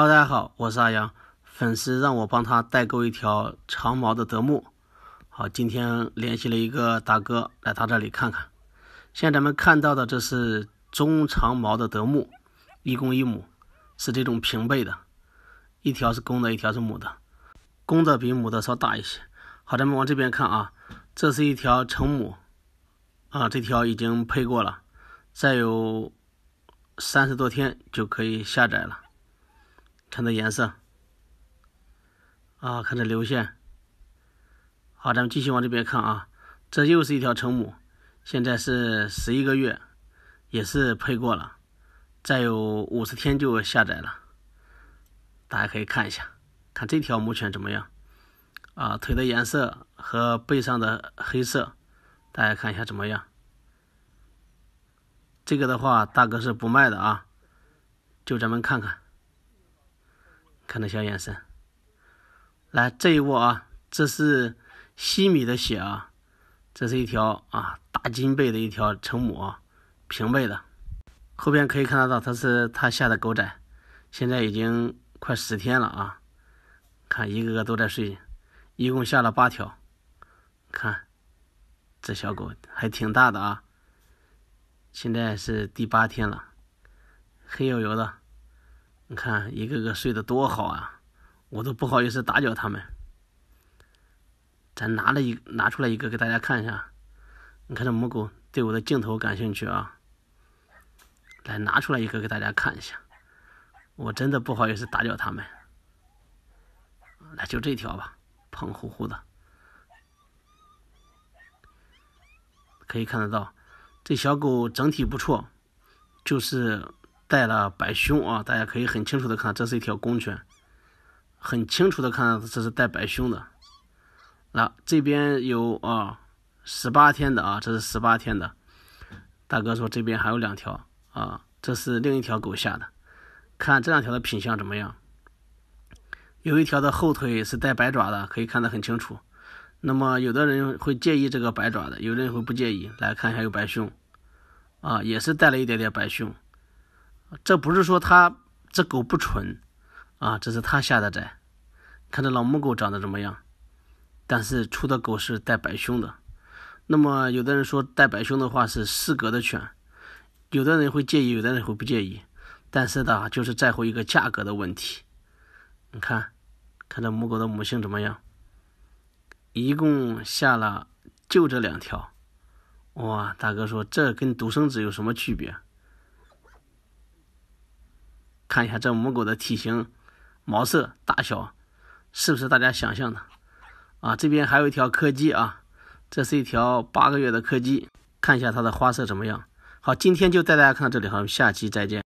Hello，大家好，我是阿阳。粉丝让我帮他代购一条长毛的德牧。好，今天联系了一个大哥来他这里看看。现在咱们看到的这是中长毛的德牧，一公一母，是这种平背的，一条是公的，一条是母的，公的比母的稍大一些。好，咱们往这边看啊，这是一条成母，啊，这条已经配过了，再有三十多天就可以下载了。看这颜色啊！看这流线，好，咱们继续往这边看啊。这又是一条成母，现在是十一个月，也是配过了，再有五十天就下崽了。大家可以看一下，看这条母犬怎么样啊？腿的颜色和背上的黑色，大家看一下怎么样？这个的话，大哥是不卖的啊，就咱们看看。看那小眼神，来这一窝啊！这是西米的血啊，这是一条啊大金背的一条成母平背的，后边可以看得到它是它下的狗仔，现在已经快十天了啊！看一个个都在睡，一共下了八条，看这小狗还挺大的啊！现在是第八天了，黑油油的。你看，一个个睡得多好啊，我都不好意思打搅他们。咱拿了一拿出来一个给大家看一下，你看这母狗对我的镜头感兴趣啊，来拿出来一个给大家看一下，我真的不好意思打搅他们。来就这条吧，胖乎乎的，可以看得到，这小狗整体不错，就是。带了白胸啊，大家可以很清楚的看，这是一条公犬，很清楚的看，这是带白胸的。那这边有啊，十八天的啊，这是十八天的。大哥说这边还有两条啊，这是另一条狗下的。看这两条的品相怎么样？有一条的后腿是带白爪的，可以看得很清楚。那么有的人会介意这个白爪的，有的人会不介意。来看一下有白胸啊，也是带了一点点白胸。这不是说他这狗不纯，啊，这是他下的崽。看这老母狗长得怎么样，但是出的狗是带白胸的。那么有的人说带白胸的话是失格的犬，有的人会介意，有的人会不介意。但是呢，就是在乎一个价格的问题。你看，看这母狗的母性怎么样？一共下了就这两条。哇，大哥说这跟独生子有什么区别？看一下这母狗的体型、毛色、大小，是不是大家想象的啊？这边还有一条柯基啊，这是一条八个月的柯基，看一下它的花色怎么样。好，今天就带大家看到这里，好，下期再见。